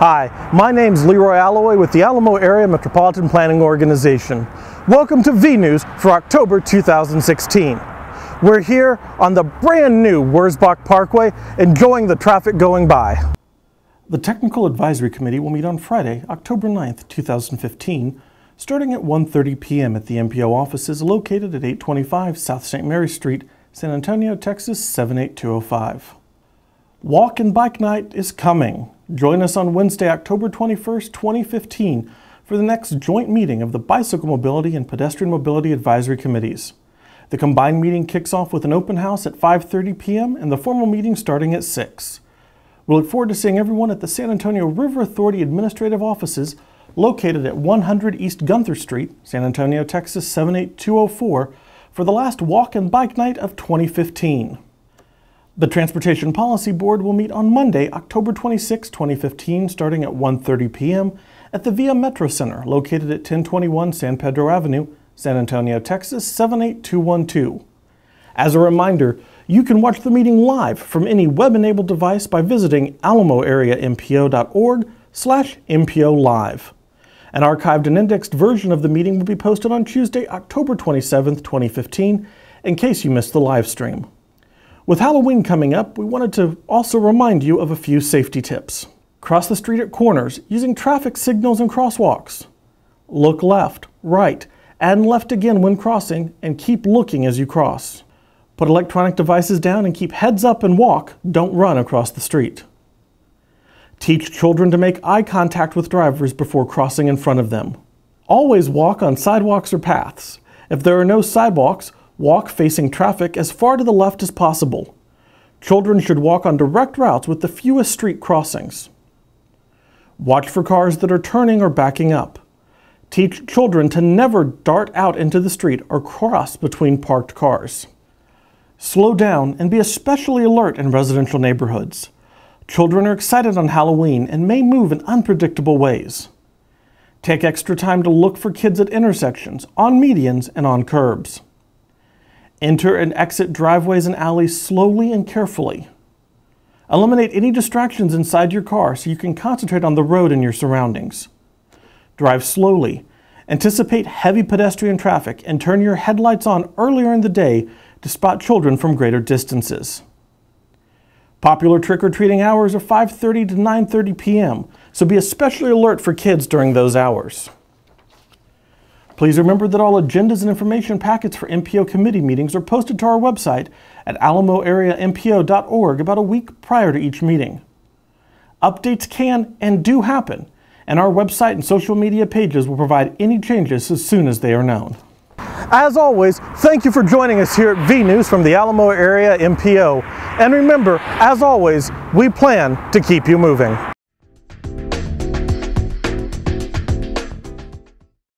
Hi, my name is Leroy Alloy with the Alamo Area Metropolitan Planning Organization. Welcome to VNews for October 2016. We're here on the brand new Wurzbach Parkway enjoying the traffic going by. The Technical Advisory Committee will meet on Friday, October 9th, 2015, starting at 1.30 p.m. at the MPO offices located at 825 South St. Mary Street, San Antonio, Texas 78205. Walk and Bike Night is coming. Join us on Wednesday, October 21st, 2015, for the next joint meeting of the Bicycle Mobility and Pedestrian Mobility Advisory Committees. The combined meeting kicks off with an open house at 5.30 p.m. and the formal meeting starting at 6. We look forward to seeing everyone at the San Antonio River Authority Administrative Offices located at 100 East Gunther Street, San Antonio, Texas 78204, for the last walk and bike night of 2015. The Transportation Policy Board will meet on Monday, October 26, 2015, starting at 1.30 p.m. at the Via Metro Center, located at 1021 San Pedro Avenue, San Antonio, Texas 78212. As a reminder, you can watch the meeting live from any web-enabled device by visiting alamoareampo.org slash MPO Live. An archived and indexed version of the meeting will be posted on Tuesday, October 27, 2015, in case you missed the live stream. With Halloween coming up, we wanted to also remind you of a few safety tips. Cross the street at corners using traffic signals and crosswalks. Look left, right, and left again when crossing, and keep looking as you cross. Put electronic devices down and keep heads up and walk, don't run across the street. Teach children to make eye contact with drivers before crossing in front of them. Always walk on sidewalks or paths. If there are no sidewalks, Walk facing traffic as far to the left as possible. Children should walk on direct routes with the fewest street crossings. Watch for cars that are turning or backing up. Teach children to never dart out into the street or cross between parked cars. Slow down and be especially alert in residential neighborhoods. Children are excited on Halloween and may move in unpredictable ways. Take extra time to look for kids at intersections, on medians, and on curbs. Enter and exit driveways and alleys slowly and carefully. Eliminate any distractions inside your car so you can concentrate on the road and your surroundings. Drive slowly. Anticipate heavy pedestrian traffic and turn your headlights on earlier in the day to spot children from greater distances. Popular trick-or-treating hours are 5.30 to 9.30 p.m., so be especially alert for kids during those hours. Please remember that all agendas and information packets for MPO committee meetings are posted to our website at alamoareampo.org about a week prior to each meeting. Updates can and do happen, and our website and social media pages will provide any changes as soon as they are known. As always, thank you for joining us here at V News from the Alamo Area MPO. And remember, as always, we plan to keep you moving.